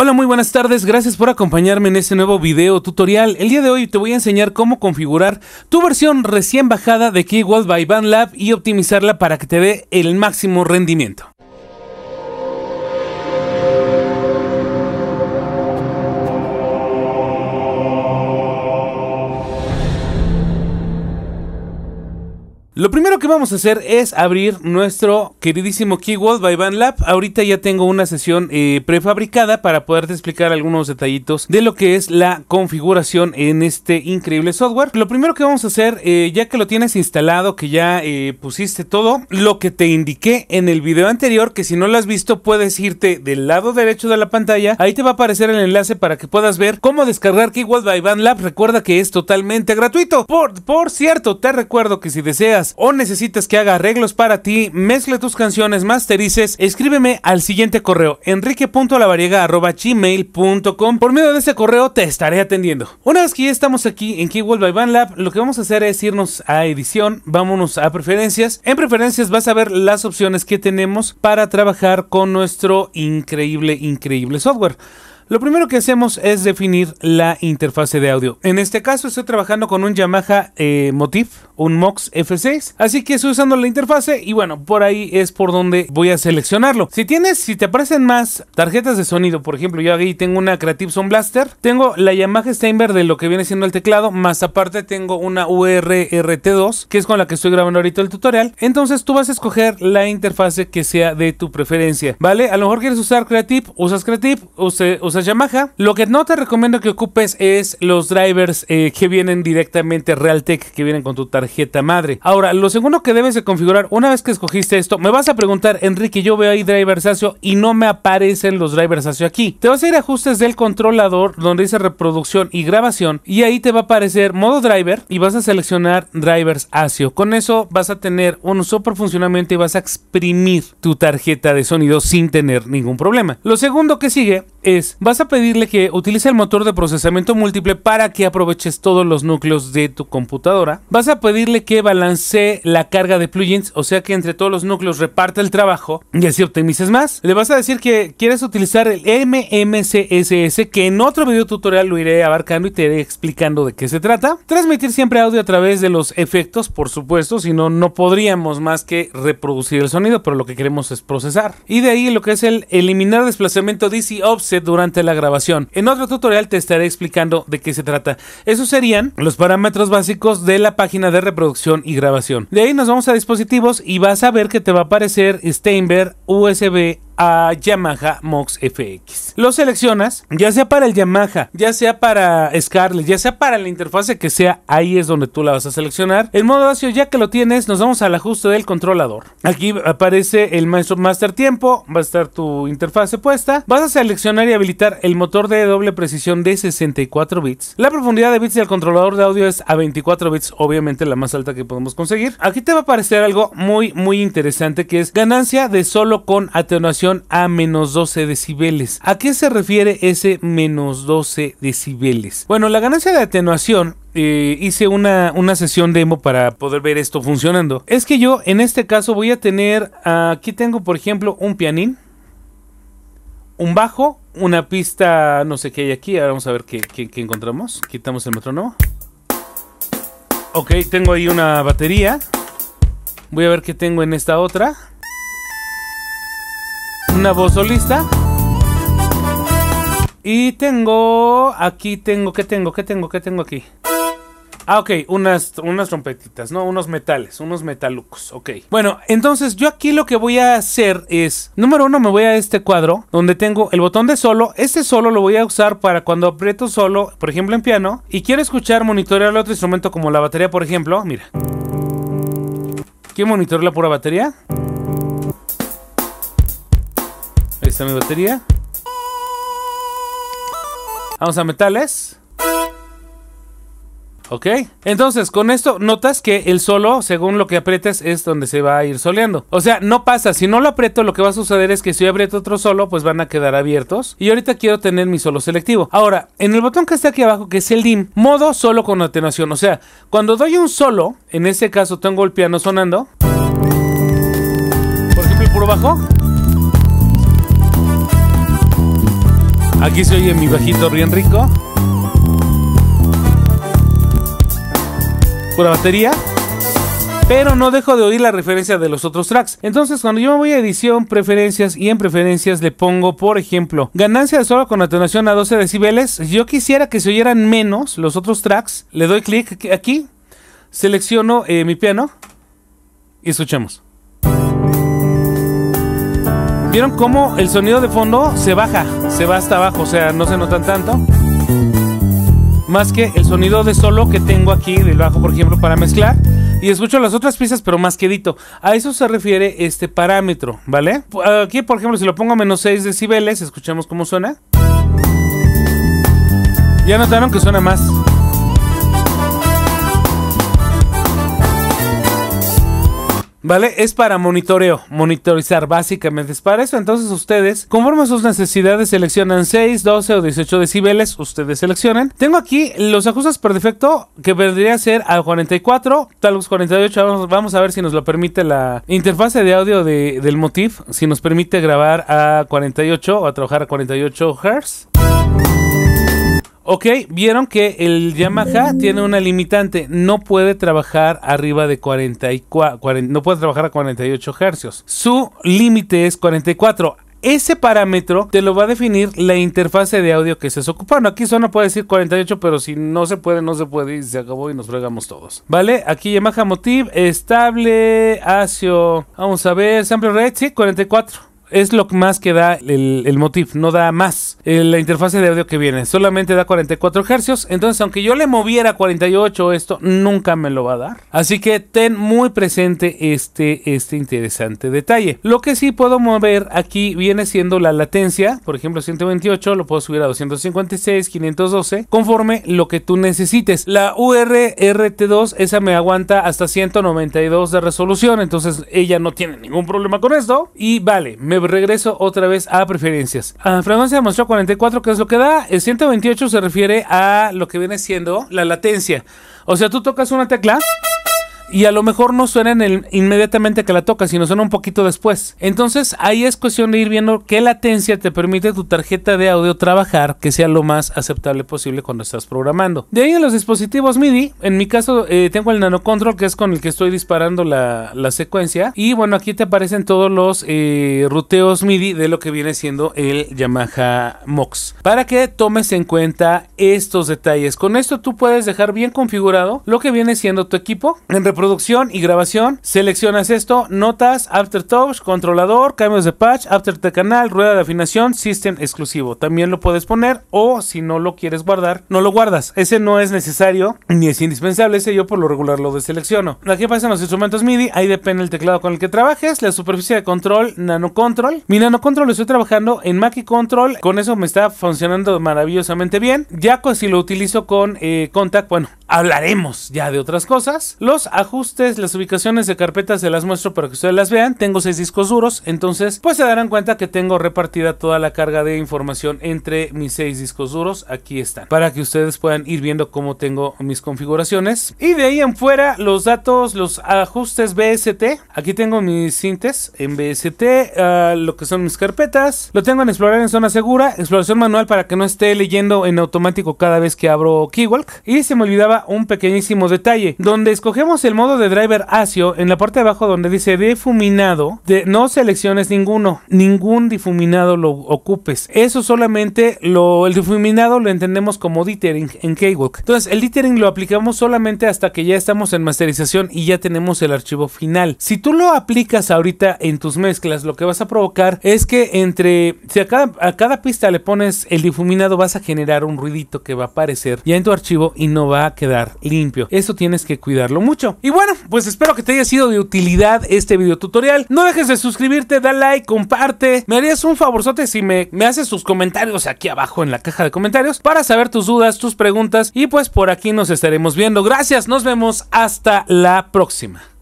Hola muy buenas tardes, gracias por acompañarme en este nuevo video tutorial. El día de hoy te voy a enseñar cómo configurar tu versión recién bajada de Keyword by BandLab y optimizarla para que te dé el máximo rendimiento. Lo primero que vamos a hacer es abrir nuestro queridísimo Keyword by Van Lab. Ahorita ya tengo una sesión eh, prefabricada para poderte explicar algunos detallitos de lo que es la configuración en este increíble software. Lo primero que vamos a hacer, eh, ya que lo tienes instalado, que ya eh, pusiste todo, lo que te indiqué en el video anterior, que si no lo has visto puedes irte del lado derecho de la pantalla. Ahí te va a aparecer el enlace para que puedas ver cómo descargar Keyword by Van Lab. Recuerda que es totalmente gratuito. por cierto, te recuerdo que si deseas o necesitas que haga arreglos para ti, mezcle tus canciones, masterices, escríbeme al siguiente correo enrique.lavariega.gmail.com Por medio de este correo te estaré atendiendo. Una vez que ya estamos aquí en Keyword by Van Lab, lo que vamos a hacer es irnos a edición, vámonos a preferencias. En preferencias vas a ver las opciones que tenemos para trabajar con nuestro increíble, increíble software. Lo primero que hacemos es definir la interfase de audio. En este caso estoy trabajando con un Yamaha eh, Motif, un MOX F6, así que estoy usando la interfase y bueno, por ahí es por donde voy a seleccionarlo. Si tienes, si te aparecen más tarjetas de sonido, por ejemplo, yo aquí tengo una Creative Sound Blaster, tengo la Yamaha Steinberg de lo que viene siendo el teclado, más aparte tengo una URRT2, que es con la que estoy grabando ahorita el tutorial. Entonces tú vas a escoger la interfase que sea de tu preferencia, ¿vale? A lo mejor quieres usar Creative, usas Creative, usas Yamaha. Lo que no te recomiendo que ocupes es los drivers eh, que vienen directamente Realtek, que vienen con tu tarjeta madre. Ahora, lo segundo que debes de configurar una vez que escogiste esto, me vas a preguntar, Enrique, yo veo ahí drivers ASIO y no me aparecen los drivers ASIO aquí. Te vas a ir a ajustes del controlador donde dice reproducción y grabación y ahí te va a aparecer modo driver y vas a seleccionar drivers ASIO. Con eso vas a tener un super funcionamiento y vas a exprimir tu tarjeta de sonido sin tener ningún problema. Lo segundo que sigue es, vas a pedirle que utilice el motor de procesamiento múltiple para que aproveches todos los núcleos de tu computadora. Vas a pedirle que balancee la carga de plugins, o sea que entre todos los núcleos reparte el trabajo y así optimices más. Le vas a decir que quieres utilizar el MMCSS, que en otro video tutorial lo iré abarcando y te iré explicando de qué se trata. Transmitir siempre audio a través de los efectos, por supuesto, si no, no podríamos más que reproducir el sonido, pero lo que queremos es procesar. Y de ahí lo que es el eliminar desplazamiento DC offset durante la grabación. En otro tutorial te estaré explicando de qué se trata. Esos serían los parámetros básicos de la página de reproducción y grabación. De ahí nos vamos a dispositivos y vas a ver que te va a aparecer Steinberg USB a Yamaha Mox FX. Lo seleccionas, ya sea para el Yamaha, ya sea para Scarlett, ya sea para la interfase que sea, ahí es donde tú la vas a seleccionar. El modo vacío, ya que lo tienes, nos vamos al ajuste del controlador. Aquí aparece el Master Tiempo, va a estar tu interfase puesta. Vas a seleccionar y habilitar el motor de doble precisión de 64 bits. La profundidad de bits del controlador de audio es a 24 bits, obviamente la más alta que podemos conseguir. Aquí te va a aparecer algo muy, muy interesante que es ganancia de solo con atenuación a menos 12 decibeles. ¿A qué se refiere ese menos 12 decibeles? Bueno, la ganancia de atenuación eh, hice una, sesión demo para poder ver esto funcionando. Es que yo en este caso voy a tener, aquí tengo por ejemplo un pianín, un bajo, una pista, no sé qué hay aquí, ahora vamos a ver qué, qué encontramos. Quitamos el metrónomo. Ok, tengo ahí una batería. Voy a ver qué tengo en esta otra una voz solista. Y tengo, aquí tengo, ¿qué tengo? ¿Qué tengo? ¿Qué tengo aquí? Ah, ok, unas, unas trompetitas, ¿no? Unos metales, unos metalucos, ok. Bueno, entonces yo aquí lo que voy a hacer es, número uno, me voy a este cuadro donde tengo el botón de solo. Este solo lo voy a usar para cuando aprieto solo, por ejemplo en piano, y quiero escuchar, monitorear el otro instrumento como la batería, por ejemplo. Mira. ¿Quiero monitorear la pura batería? Ahí está mi batería. Vamos a metales. ¿Ok? Entonces, con esto notas que el solo, según lo que aprietes, es donde se va a ir soleando. O sea, no pasa. Si no lo aprieto, lo que va a suceder es que si yo aprieto otro solo, pues van a quedar abiertos. Y ahorita quiero tener mi solo selectivo. Ahora, en el botón que está aquí abajo, que es el DIM, modo solo con atenuación. O sea, cuando doy un solo, en este caso tengo el piano sonando. Por ejemplo, el puro bajo. Aquí se oye mi bajito bien rico. Pura batería pero no dejo de oír la referencia de los otros tracks. Entonces, cuando yo me voy a edición, preferencias y en preferencias le pongo, por ejemplo, ganancia de solo con atenuación a 12 decibeles. Yo quisiera que se oyeran menos los otros tracks. Le doy clic aquí, selecciono eh, mi piano y escuchamos. ¿Vieron cómo el sonido de fondo se baja? Se va hasta abajo, o sea, no se notan tanto. Más que el sonido de solo que tengo aquí del bajo, por ejemplo, para mezclar. Y escucho las otras piezas, pero más quedito. A eso se refiere este parámetro, ¿vale? Aquí, por ejemplo, si lo pongo a menos 6 decibeles, escuchamos cómo suena. Ya notaron que suena más. ¿vale? Es para monitoreo, monitorizar básicamente es para eso. Entonces ustedes, conforme a sus necesidades, seleccionan 6, 12 o 18 decibeles, ustedes seleccionan. Tengo aquí los ajustes por defecto que vendría a ser a 44, tal vez 48, vamos, a ver si nos lo permite la interfase de audio del Motif, si nos permite grabar a 48 o a trabajar a 48 Hz. Ok, vieron que el Yamaha tiene una limitante, no puede trabajar arriba de 44, no puede trabajar a 48 hercios. Su límite es 44. Ese parámetro te lo va a definir la interfase de audio que estés ocupando. Aquí solo puede decir 48, pero si no se puede, no se puede y se acabó y nos fregamos todos. ¿Vale? Aquí Yamaha Motive estable, ASIO. Vamos a ver, sample rate, sí, 44. Es lo más que da el, motif, no da más. la interfase de audio que viene solamente da 44 Hz. Entonces, aunque yo le moviera 48 esto, nunca me lo va a dar. Así que ten muy presente este, este interesante detalle. Lo que sí puedo mover aquí viene siendo la latencia. Por ejemplo, 128 lo puedo subir a 256, 512, conforme lo que tú necesites. La URRT2, esa me aguanta hasta 192 de resolución. Entonces, ella no tiene ningún problema con esto. Y vale, me eh, regreso otra vez a preferencias. A se mostró 44, que es lo que da. El 128 se refiere a lo que viene siendo la latencia. O sea, tú tocas una tecla y a lo mejor no suena inmediatamente que la toca, sino suena un poquito después. Entonces ahí es cuestión de ir viendo qué latencia te permite tu tarjeta de audio trabajar que sea lo más aceptable posible cuando estás programando. De ahí en los dispositivos MIDI, en mi caso eh, tengo el Nano Control que es con el que estoy disparando la, secuencia y bueno aquí te aparecen todos los eh, ruteos MIDI de lo que viene siendo el Yamaha MOX para que tomes en cuenta estos detalles. Con esto tú puedes dejar bien configurado lo que viene siendo tu equipo en producción y grabación, seleccionas esto, notas, aftertouch, controlador, cambios de patch, after canal, rueda de afinación, system exclusivo. También lo puedes poner o si no lo quieres guardar, no lo guardas. Ese no es necesario ni es indispensable, ese yo por lo regular lo deselecciono. Aquí pasan los instrumentos MIDI, ahí depende el teclado con el que trabajes, la superficie de control, nano control. Mi nano control lo estoy trabajando en Mac y Control, con eso me está funcionando maravillosamente bien. Ya si lo utilizo con eh, Contact, bueno, hablaremos ya de otras cosas. Los ajustes, las ubicaciones de carpetas se las muestro para que ustedes las vean. Tengo seis discos duros, entonces pues se darán cuenta que tengo repartida toda la carga de información entre mis seis discos duros. Aquí están, para que ustedes puedan ir viendo cómo tengo mis configuraciones. Y de ahí en fuera los datos, los ajustes BST. Aquí tengo mis cintas en BST, ah, lo que son mis carpetas. Lo tengo en explorar en zona segura, exploración manual para que no esté leyendo en automático cada vez que abro Keywalk. Y se me olvidaba un pequeñísimo detalle. Donde escogemos el modo de driver ASIO, en la parte de abajo donde dice difuminado, de, no selecciones ninguno. Ningún difuminado lo ocupes. Eso solamente lo, el difuminado lo entendemos como dithering en Keywalk. Entonces, el dithering lo aplicamos solamente hasta que ya estamos en masterización y ya tenemos el archivo final. Si tú lo aplicas ahorita en tus mezclas, lo que vas a provocar es que entre, si a cada, a cada pista le pones el difuminado, vas a generar un ruidito que va a aparecer ya en tu archivo y no va a quedar limpio. Eso tienes que cuidarlo mucho. Y bueno, pues espero que te haya sido de utilidad este video tutorial. No dejes de suscribirte, da like, comparte. Me harías un favorzote si me, me haces sus comentarios aquí abajo en la caja de comentarios para saber tus dudas, tus preguntas y pues por aquí nos estaremos viendo. Gracias, nos vemos hasta la próxima.